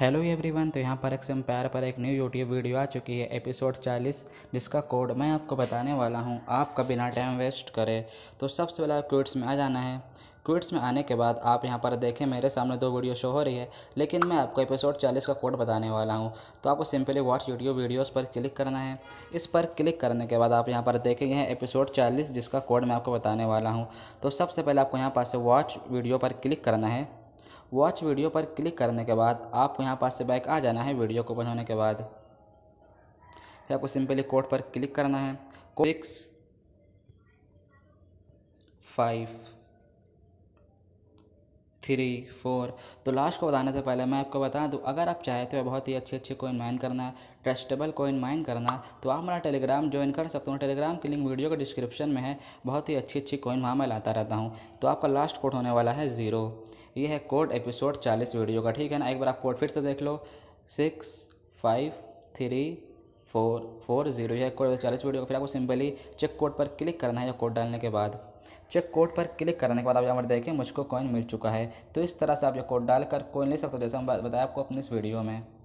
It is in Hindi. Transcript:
हेलो एवरीवन तो यहाँ पर एक एम्पायर पर एक न्यू यूट्यूब वीडियो आ चुकी है एपिसोड 40 जिसका कोड मैं आपको बताने वाला हूँ आपका बिना टाइम वेस्ट करें तो सबसे पहले आप क्विट्स में आ जाना है क्विट्स में आने के बाद आप यहाँ पर देखें मेरे सामने दो वीडियो शो हो रही है लेकिन मैं आपको एपिसोड 40 का कोड बताने वाला हूँ तो आपको सिंपली वॉच यूट्यूब वीडियोज़ पर क्लिक करना है इस पर क्लिक करने के बाद आप यहाँ पर देखें यह एपिसोड चालीस जिसका कोड मैं आपको बताने वाला हूँ तो सबसे पहले आपको यहाँ पास से वॉच वीडियो पर क्लिक करना है वॉच वीडियो पर क्लिक करने के बाद आपको यहाँ पास से बैक आ जाना है वीडियो को बनाने के बाद फिर आपको सिंपली कोड पर क्लिक करना है सिक्स फाइव थ्री फोर तो लास्ट को बताने से पहले मैं आपको बता दूँ अगर आप चाहें तो बहुत ही अच्छे अच्छे कोइन माइन करना ट्रस्टेबल कोइन माइन करना तो आप मेरा टेलीग्राम ज्वाइन कर सकते हो टेलीग्राम की लिंक वीडियो के डिस्क्रिप्शन में है बहुत ही अच्छी अच्छी कोइन वहाँ मैं लाता रहता हूँ तो आपका लास्ट कोड होने वाला है ज़ीरो ये है कोड एपिसोड चालीस वीडियो का ठीक है ना एक बार आप कोड फिर से देख लो six five three four four zero यह कोड चालीस वीडियो फिर आपको सिंपली चेक कोड पर क्लिक करना है या कोड डालने के बाद चेक कोड पर क्लिक करने के बाद आप यहाँ पर देखें मुझको कॉइन मिल चुका है तो इस तरह से आप यह कोड डालकर कॉइन ले सकते हो जैसे हम बताया आपको अपने इस वीडियो में